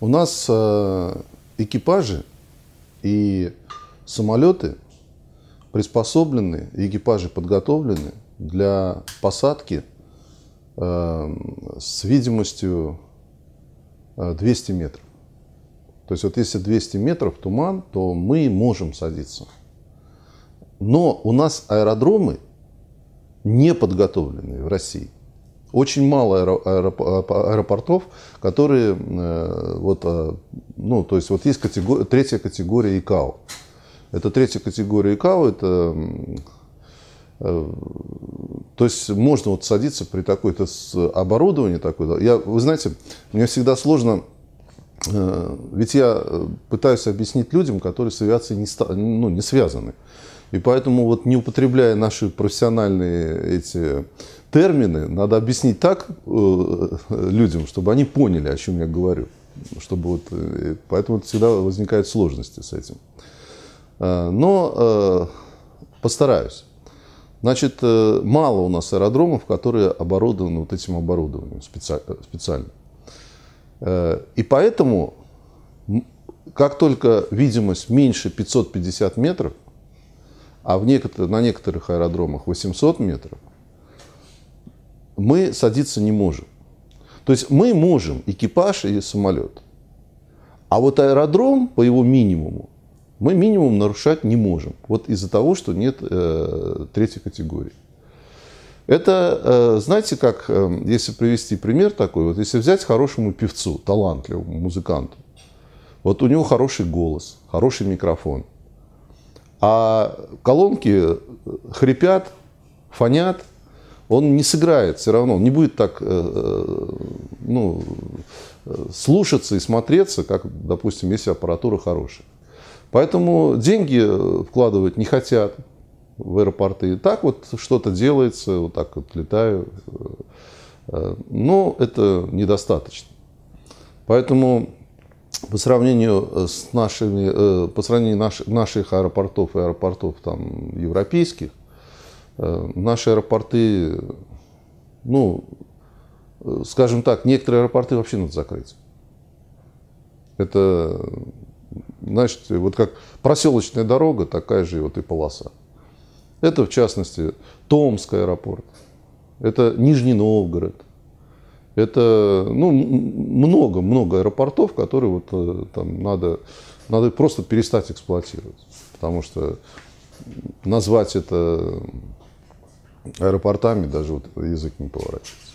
У нас э, экипажи и самолеты приспособлены, экипажи подготовлены для посадки э, с видимостью 200 э, метров. То есть вот если 200 метров туман, то мы можем садиться. Но у нас аэродромы не подготовленные в России – очень мало а, аэропортов, которые, э, вот, а, ну, то есть вот есть категория, третья категория ИКАО. Это третья категория ИКАО, это э, э, то есть можно вот садиться при такой-то оборудовании такой. Я, вы знаете, мне всегда сложно, ведь я пытаюсь объяснить людям, которые с авиацией не, ну, не связаны. И поэтому вот не употребляя наши профессиональные эти термины, надо объяснить так э, людям, чтобы они поняли, о чем я говорю. Чтобы вот, э, поэтому всегда возникают сложности с этим. Э, но постараюсь. Значит, мало у нас аэродромов, которые оборудованы вот этим оборудованием специально. И поэтому, как только видимость меньше 550 метров, а в некотор, на некоторых аэродромах 800 метров, мы садиться не можем. То есть мы можем экипаж и самолет. А вот аэродром по его минимуму мы минимум нарушать не можем. Вот из-за того, что нет э, третьей категории. Это, э, знаете, как, э, если привести пример такой, вот если взять хорошему певцу, талантливому музыканту, вот у него хороший голос, хороший микрофон – а колонки хрипят, фонят, он не сыграет все равно, он не будет так э, э, ну, слушаться и смотреться, как, допустим, если аппаратура хорошая. Поэтому деньги вкладывать не хотят в аэропорты. И так вот что-то делается, вот так вот летаю. Э, но это недостаточно. Поэтому по сравнению с нашими, э, по сравнению наш, наших аэропортов и аэропортов там европейских, э, наши аэропорты, ну, скажем так, некоторые аэропорты вообще надо закрыть. Это, значит, вот как проселочная дорога, такая же вот и полоса. Это, в частности, Томский аэропорт, это Нижний Новгород – это ну, много-много аэропортов, которые вот, э, там, надо, надо просто перестать эксплуатировать. Потому что назвать это аэропортами даже вот язык не поворачивается.